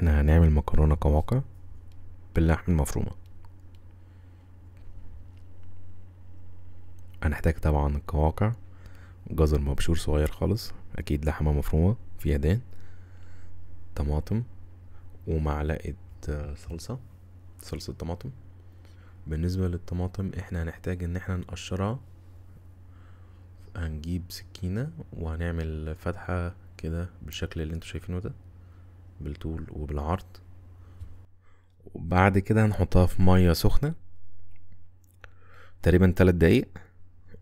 احنا هنعمل مكرونة قواقع باللحم المفرومة هنحتاج طبعا القواقع جزر مبشور صغير خالص اكيد لحمة مفرومة فيها دهن طماطم ومعلقة آه، صلصة صلصة طماطم بالنسبة للطماطم احنا هنحتاج ان احنا نقشرها هنجيب سكينة وهنعمل فتحة كده بالشكل اللي انتوا شايفينه ده بالطول وبالعرض وبعد كده هنحطها في مية سخنة تقريبا تلات دقايق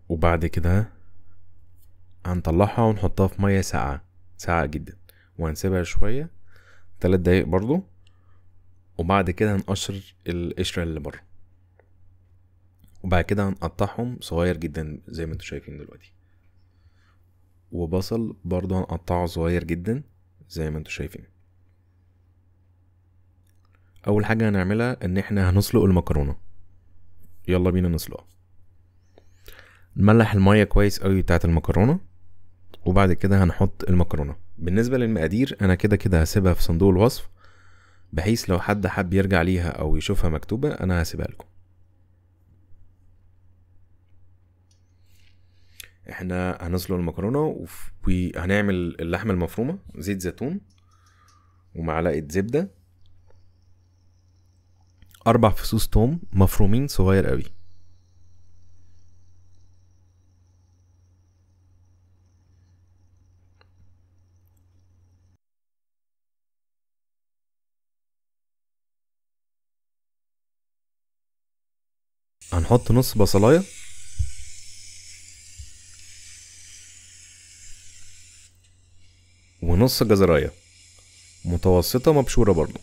وبعد كده هنطلعها ونحطها في مية ساقعة ساقعة جدا وهنسيبها شوية تلات دقايق برضو وبعد كده هنقشر القشرة اللي بره وبعد كده هنقطعهم صغير جدا زي ما انتوا شايفين دلوقتي وبصل برضو هنقطعه صغير جدا زي ما انتوا شايفين اول حاجه هنعملها ان احنا هنسلق المكرونه يلا بينا نسلقها نملح الميه كويس قوي بتاعه المكرونه وبعد كده هنحط المكرونه بالنسبه للمقادير انا كده كده هسيبها في صندوق الوصف بحيث لو حد حب يرجع ليها او يشوفها مكتوبه انا هسيبها لكم احنا هنسلق المكرونه وهنعمل اللحمه المفرومه زيت زيتون ومعلقه زبده أربع فصوص توم مفرومين صغير قوي هنحط نص بصلاية ونص جزراية متوسطة مبشورة برضو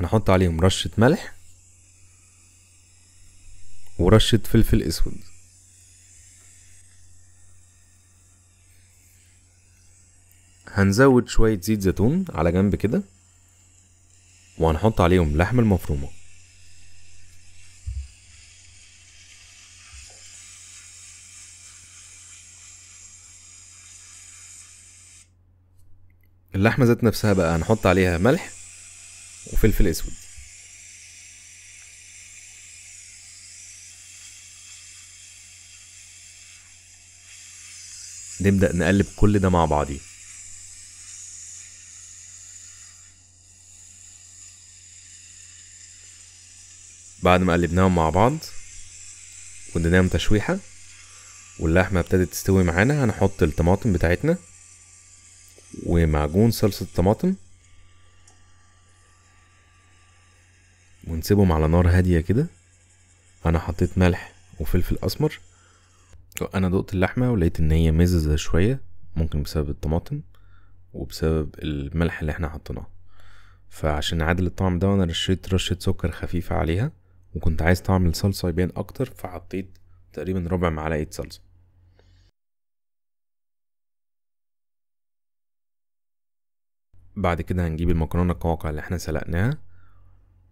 هنحط عليهم رشة ملح ورشة فلفل اسود هنزود شوية زيت زيتون على جنب كده وهنحط عليهم لحم المفرومة اللحمة ذات نفسها بقى هنحط عليها ملح وفلفل اسود نبدأ نقلب كل ده مع بعضيه بعد ما قلبناهم مع بعض وديناهم تشويحة واللحمة ابتدت تستوي معانا هنحط الطماطم بتاعتنا ومعجون صلصة الطماطم ونسيبهم على نار هادية كده أنا حطيت ملح وفلفل أسمر أنا دقت اللحمة ولقيت إن هي مززة شوية ممكن بسبب الطماطم وبسبب الملح اللي احنا حطيناه فعشان اعادل الطعم ده انا رشيت رشة سكر خفيفة عليها وكنت عايز طعم الصلصة يبان اكتر فحطيت تقريبا ربع معلقة صلصة بعد كده هنجيب المكرونة القواقع اللي احنا سلقناها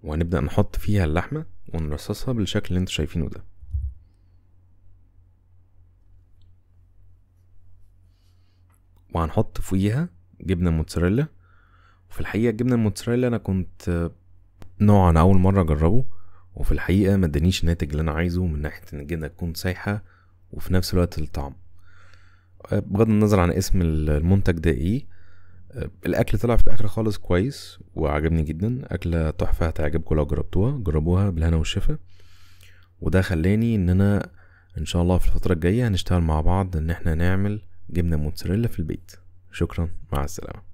وهنبدأ نحط فيها اللحمة ونرصصها بالشكل اللي انتوا شايفينه ده وهنحط فوقيها جبنة موتزاريلا وفي الحقيقة الجبنة الموتزاريلا أنا كنت نوعا أول مرة أجربه وفي الحقيقة مدانيش الناتج اللي أنا عايزه من ناحية إن الجبنة تكون سايحة وفي نفس الوقت الطعم بغض النظر عن اسم المنتج ده ايه الاكل طلع في الاخر خالص كويس وعجبني جدا اكله تحفه هتعجبكم لو جربتوها جربوها بالهنا والشفا وده خلاني ان انا ان شاء الله في الفتره الجايه هنشتغل مع بعض ان احنا نعمل جبنه موتزاريلا في البيت شكرا مع السلامه